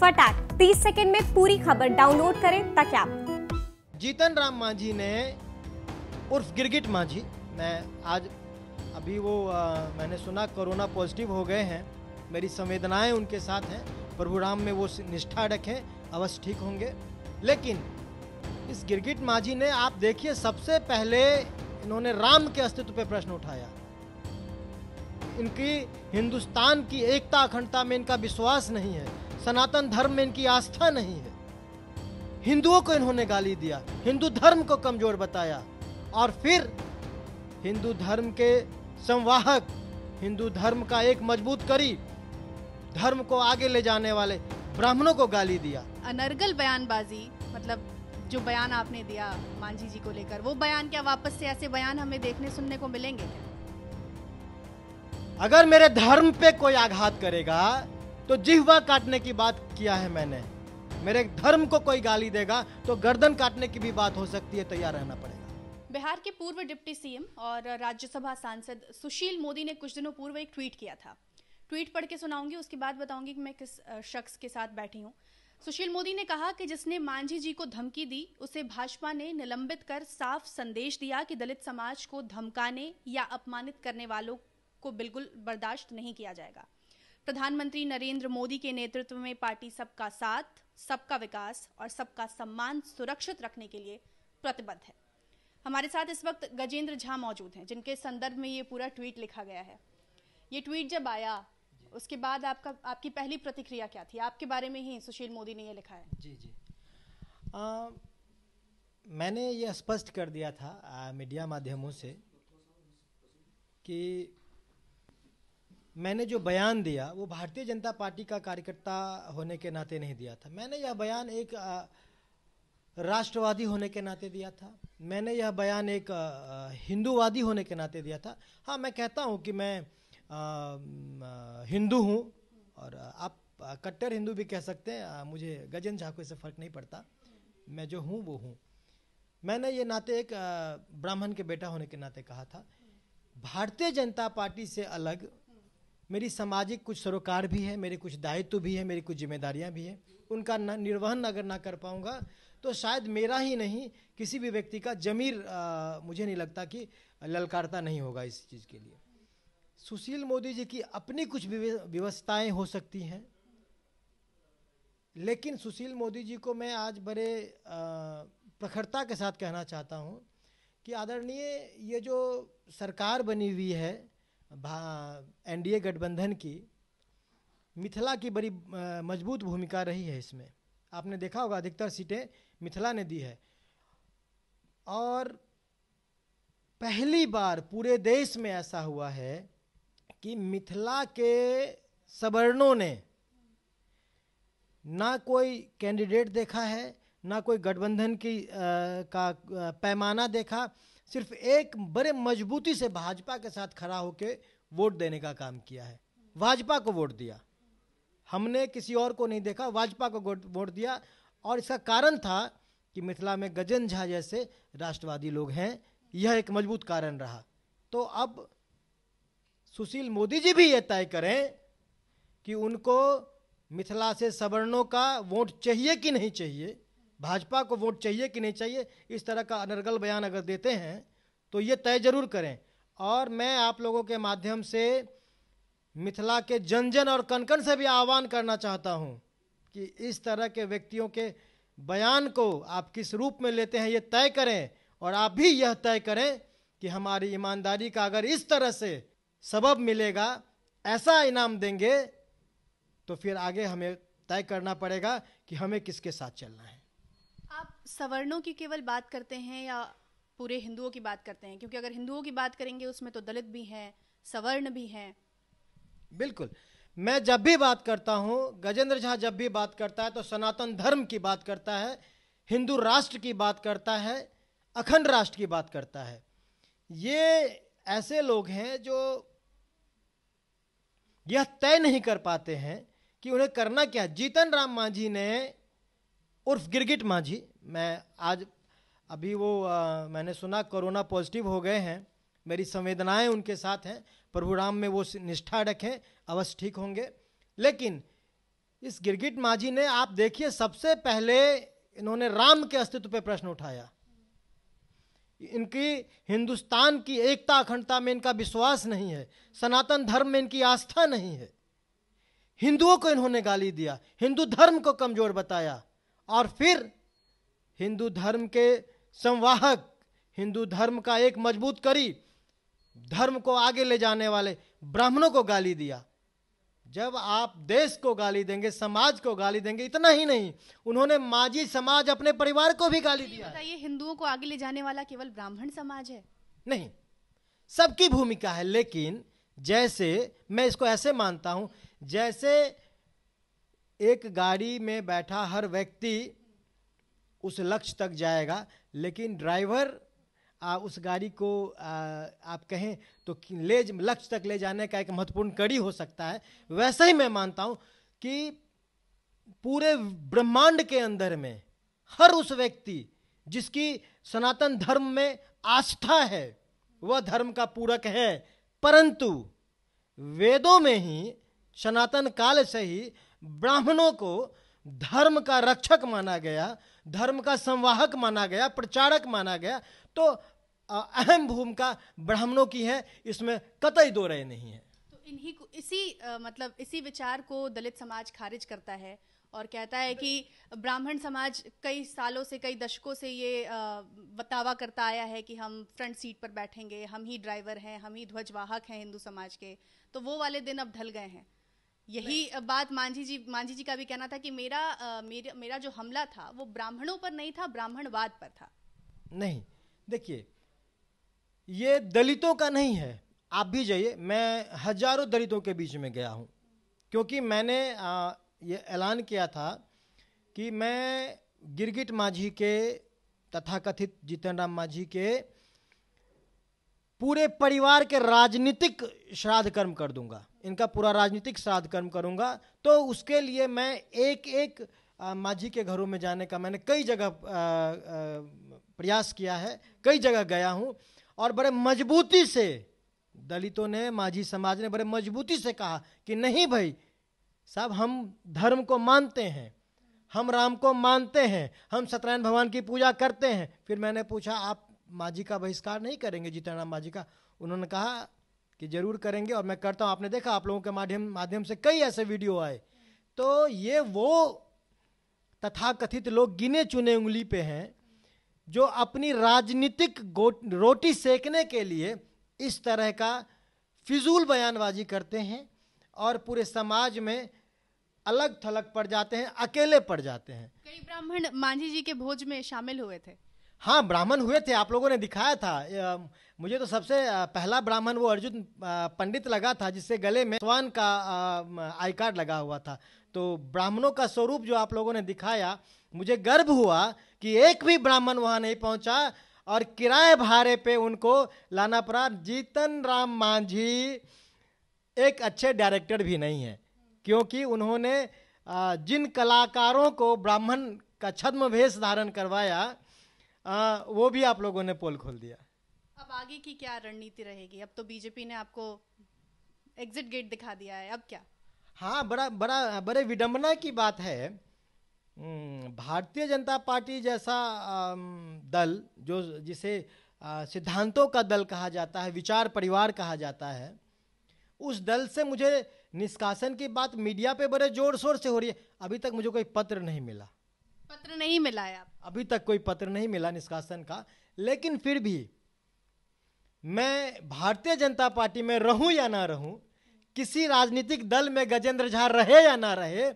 फटाक 30 सेकंड में पूरी खबर डाउनलोड करें ताकि आप जीतन राम मांझी ने उर्फ गिरगिट मांझी मैं आज अभी वो आ, मैंने सुना कोरोना पॉजिटिव हो गए हैं मेरी संवेदनाएं उनके साथ हैं प्रभु राम में वो निष्ठा रखें अवश्य ठीक होंगे लेकिन इस गिरगिट मांझी ने आप देखिए सबसे पहले इन्होंने राम के अस्तित्व पर प्रश्न उठाया इनकी हिंदुस्तान की एकता अखंडता में इनका विश्वास नहीं है सनातन धर्म में इनकी आस्था नहीं है हिंदुओं को इन्होंने गाली दिया हिंदू धर्म को कमजोर बताया और फिर हिंदू धर्म के संवाहक हिंदू धर्म का एक मजबूत करी धर्म को आगे ले जाने वाले ब्राह्मणों को गाली दिया अनर्गल बयानबाजी मतलब जो बयान आपने दिया मांझी जी को लेकर वो बयान क्या वापस से ऐसे बयान हमें देखने सुनने को मिलेंगे अगर मेरे धर्म पे कोई आघात करेगा तो जिहवा काटने की बात किया है मैंने मेरे धर्म को कोई गाली देगा तो गर्दन काटने की भी बात हो सकती है तैयार रहना पड़ेगा बिहार के पूर्व डिप्टी सीएम और राज्यसभा सांसद सुशील मोदी ने कुछ दिनों पूर्व एक ट्वीट किया था ट्वीट पढ़ के सुनाऊंगी उसके बाद बताऊंगी कि मैं किस शख्स के साथ बैठी हूँ सुशील मोदी ने कहा कि जिसने मांझी जी को धमकी दी उसे भाजपा ने निलंबित कर साफ संदेश दिया कि दलित समाज को धमकाने या अपमानित करने वालों को बिल्कुल बर्दाश्त नहीं किया जाएगा प्रधानमंत्री नरेंद्र मोदी के नेतृत्व में पार्टी सबका साथ सबका विकास और सबका सम्मान सुरक्षित रखने के लिए प्रतिबद्ध है हमारे साथ इस वक्त गजेंद्र झा मौजूद हैं जिनके संदर्भ में ये पूरा ट्वीट लिखा गया है ये ट्वीट जब आया उसके बाद आपका आपकी पहली प्रतिक्रिया क्या थी आपके बारे में ही सुशील मोदी ने यह लिखा है जी जी आ, मैंने ये स्पष्ट कर दिया था आ, मीडिया माध्यमों से कि मैंने जो बयान दिया वो भारतीय जनता पार्टी का कार्यकर्ता होने के नाते नहीं दिया था मैंने यह बयान एक राष्ट्रवादी होने के नाते दिया था मैंने यह बयान एक हिंदूवादी होने के नाते दिया था हाँ मैं कहता हूँ कि मैं हिंदू हूँ और आप कट्टर हिंदू भी कह सकते हैं मुझे गजन झा को इससे फ़र्क नहीं पड़ता मैं जो हूँ वो हूँ मैंने ये नाते एक ब्राह्मण के बेटा होने के नाते कहा था भारतीय जनता पार्टी से अलग मेरी सामाजिक कुछ सरोकार भी है मेरे कुछ दायित्व भी है मेरी कुछ जिम्मेदारियां भी हैं उनका न, निर्वहन अगर ना कर पाऊँगा तो शायद मेरा ही नहीं किसी भी व्यक्ति का जमीर आ, मुझे नहीं लगता कि ललकारता नहीं होगा इस चीज़ के लिए सुशील मोदी जी की अपनी कुछ व्यवस्थाएं हो सकती हैं लेकिन सुशील मोदी जी को मैं आज बड़े प्रखरता के साथ कहना चाहता हूं कि आदरणीय ये जो सरकार बनी हुई है एनडीए गठबंधन की मिथिला की बड़ी मजबूत भूमिका रही है इसमें आपने देखा होगा अधिकतर सीटें मिथिला ने दी है और पहली बार पूरे देश में ऐसा हुआ है कि मिथिला के सवर्णों ने ना कोई कैंडिडेट देखा है ना कोई गठबंधन की आ, का पैमाना देखा सिर्फ एक बड़े मजबूती से भाजपा के साथ खड़ा होकर वोट देने का काम किया है भाजपा को वोट दिया हमने किसी और को नहीं देखा भाजपा को वोट दिया और इसका कारण था कि मिथिला में गजन झा जैसे राष्ट्रवादी लोग हैं यह एक मजबूत कारण रहा तो अब सुशील मोदी जी भी ये तय करें कि उनको मिथिला से सवर्णों का वोट चाहिए कि नहीं चाहिए भाजपा को वोट चाहिए कि नहीं चाहिए इस तरह का अनर्गल बयान अगर देते हैं तो ये तय जरूर करें और मैं आप लोगों के माध्यम से मिथिला के जन जन और कनकन से भी आह्वान करना चाहता हूँ कि इस तरह के व्यक्तियों के बयान को आप किस रूप में लेते हैं ये तय करें और आप भी यह तय करें कि हमारी ईमानदारी का अगर इस तरह से सबब मिलेगा ऐसा इनाम देंगे तो फिर आगे हमें तय करना पड़ेगा कि हमें किसके साथ चलना है सवर्णों की केवल बात करते हैं या पूरे हिंदुओं की बात करते हैं क्योंकि अगर हिंदुओं की बात करेंगे उसमें तो दलित भी हैं सवर्ण भी हैं बिल्कुल मैं जब भी बात करता हूं गजेंद्र झा जब भी बात करता है तो सनातन धर्म की बात करता है हिंदू राष्ट्र की बात करता है अखंड राष्ट्र की बात करता है ये ऐसे लोग हैं जो यह तय नहीं कर पाते हैं कि उन्हें करना क्या जीतन राम मांझी ने उर्फ गिरगिट मांझी मैं आज अभी वो आ, मैंने सुना कोरोना पॉजिटिव हो गए हैं मेरी संवेदनाएं उनके साथ हैं प्रभु राम में वो निष्ठा रखें अवश्य ठीक होंगे लेकिन इस गिरगिट माझी ने आप देखिए सबसे पहले इन्होंने राम के अस्तित्व पर प्रश्न उठाया इनकी हिंदुस्तान की एकता अखंडता में इनका विश्वास नहीं है सनातन धर्म में इनकी आस्था नहीं है हिंदुओं को इन्होंने गाली दिया हिंदू धर्म को कमजोर बताया और फिर हिंदू धर्म के संवाहक हिंदू धर्म का एक मजबूत करी धर्म को आगे ले जाने वाले ब्राह्मणों को गाली दिया जब आप देश को गाली देंगे समाज को गाली देंगे इतना ही नहीं उन्होंने माजी समाज अपने परिवार को भी गाली दिया बताइए हिंदुओं को आगे ले जाने वाला केवल ब्राह्मण समाज है नहीं सबकी भूमिका है लेकिन जैसे मैं इसको ऐसे मानता हूं जैसे एक गाड़ी में बैठा हर व्यक्ति उस लक्ष्य तक जाएगा लेकिन ड्राइवर आ, उस गाड़ी को आ, आप कहें तो ले लक्ष्य तक ले जाने का एक महत्वपूर्ण कड़ी हो सकता है वैसे ही मैं मानता हूँ कि पूरे ब्रह्मांड के अंदर में हर उस व्यक्ति जिसकी सनातन धर्म में आस्था है वह धर्म का पूरक है परंतु वेदों में ही सनातन काल से ही ब्राह्मणों को धर्म का रक्षक माना गया धर्म का संवाहक माना गया प्रचारक माना गया तो अहम भूमिका ब्राह्मणों की है इसमें कतई दो राय नहीं है तो इन्हीं को इसी आ, मतलब इसी विचार को दलित समाज खारिज करता है और कहता है कि ब्राह्मण समाज कई सालों से कई दशकों से ये बतावा करता आया है कि हम फ्रंट सीट पर बैठेंगे हम ही ड्राइवर हैं हम ही ध्वजवाहक हैं हिंदू समाज के तो वो वाले दिन अब ढल गए हैं यही बात मांझी जी मांझी जी का भी कहना था कि मेरा आ, मेरा मेरा जो हमला था वो ब्राह्मणों पर नहीं था ब्राह्मणवाद पर था नहीं देखिए ये दलितों का नहीं है आप भी जाइए मैं हजारों दलितों के बीच में गया हूँ क्योंकि मैंने आ, ये ऐलान किया था कि मैं गिरगिट मांझी के तथाकथित जीतन राम मांझी के पूरे परिवार के राजनीतिक श्राद्ध कर्म कर दूंगा इनका पूरा राजनीतिक श्राद्ध कर्म करूंगा तो उसके लिए मैं एक एक माझी के घरों में जाने का मैंने कई जगह प्रयास किया है कई जगह गया हूँ और बड़े मजबूती से दलितों ने माझी समाज ने बड़े मजबूती से कहा कि नहीं भाई साहब हम धर्म को मानते हैं हम राम को मानते हैं हम सत्यनारायण भगवान की पूजा करते हैं फिर मैंने पूछा आप मांझी का बहिष्कार नहीं करेंगे राम मांझी का उन्होंने कहा कि जरूर करेंगे और मैं करता हूँ आपने देखा आप लोगों के माध्यम माध्यम से कई ऐसे वीडियो आए तो ये वो तथाकथित लोग गिने चुने उंगली पे हैं जो अपनी राजनीतिक रोटी सेकने के लिए इस तरह का फिजूल बयानबाजी करते हैं और पूरे समाज में अलग थलग पड़ जाते हैं अकेले पड़ जाते हैं कई ब्राह्मण मांझी जी के भोज में शामिल हुए थे हाँ ब्राह्मण हुए थे आप लोगों ने दिखाया था मुझे तो सबसे पहला ब्राह्मण वो अर्जुन पंडित लगा था जिससे गले में स्वान का आई कार्ड लगा हुआ था तो ब्राह्मणों का स्वरूप जो आप लोगों ने दिखाया मुझे गर्व हुआ कि एक भी ब्राह्मण वहाँ नहीं पहुँचा और किराए भाड़े पे उनको लाना पड़ा जीतन राम मांझी एक अच्छे डायरेक्टर भी नहीं है क्योंकि उन्होंने जिन कलाकारों को ब्राह्मण का छद्म भेष धारण करवाया आ, वो भी आप लोगों ने पोल खोल दिया अब आगे की क्या रणनीति रहेगी अब तो बीजेपी ने आपको एग्जिट गेट दिखा दिया है अब क्या हाँ बड़ा बड़ा बड़े विडंबना की बात है हम्म, भारतीय जनता पार्टी जैसा दल जो जिसे सिद्धांतों का दल कहा जाता है विचार परिवार कहा जाता है उस दल से मुझे निष्कासन की बात मीडिया पे बड़े जोर शोर से हो रही है अभी तक मुझे कोई पत्र नहीं मिला पत्र नहीं मिला है आप अभी तक कोई पत्र नहीं मिला निष्कासन का लेकिन फिर भी मैं भारतीय जनता पार्टी में रहूं या ना रहूं किसी राजनीतिक दल में गजेंद्र झा रहे या ना रहे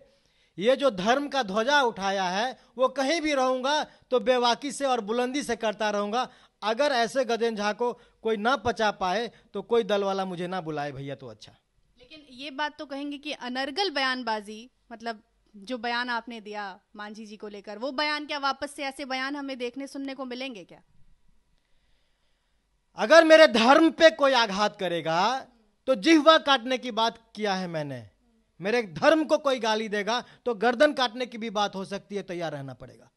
ये जो धर्म का ध्वजा उठाया है वो कहीं भी रहूंगा तो बेवाकी से और बुलंदी से करता रहूंगा अगर ऐसे गजेंद्र झा को कोई ना पचा पाए तो कोई दल वाला मुझे ना बुलाए भैया तो अच्छा लेकिन ये बात तो कहेंगे कि अनर्गल बयानबाजी मतलब जो बयान आपने दिया मांझी जी को लेकर वो बयान क्या वापस से ऐसे बयान हमें देखने सुनने को मिलेंगे क्या अगर मेरे धर्म पे कोई आघात करेगा तो जिहवा काटने की बात किया है मैंने मेरे धर्म को कोई गाली देगा तो गर्दन काटने की भी बात हो सकती है तैयार रहना पड़ेगा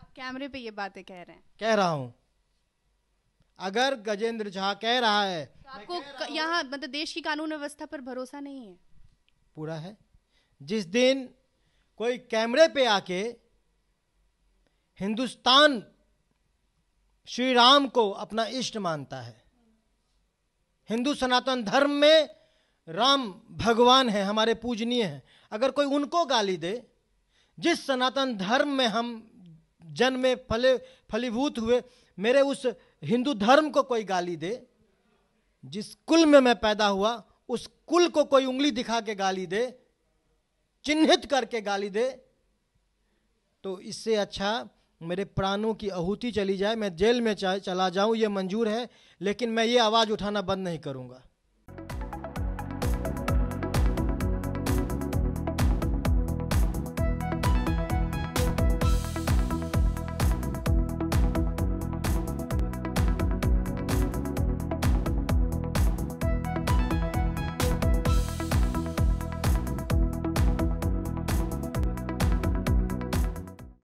आप कैमरे पे ये बातें कह रहे हैं कह रहा हूं अगर गजेंद्र झा कह रहा है तो आपको यहाँ मतलब देश की कानून व्यवस्था पर भरोसा नहीं है पूरा है जिस दिन कोई कैमरे पे आके हिंदुस्तान श्री राम को अपना इष्ट मानता है हिंदू सनातन धर्म में राम भगवान है हमारे पूजनीय हैं अगर कोई उनको गाली दे जिस सनातन धर्म में हम जन्मे फले फलीभूत हुए मेरे उस हिंदू धर्म को कोई गाली दे जिस कुल में मैं पैदा हुआ उस कुल को कोई उंगली दिखा के गाली दे चिन्हित करके गाली दे तो इससे अच्छा मेरे प्राणों की आहूति चली जाए मैं जेल में चला जाऊं ये मंजूर है लेकिन मैं ये आवाज़ उठाना बंद नहीं करूंगा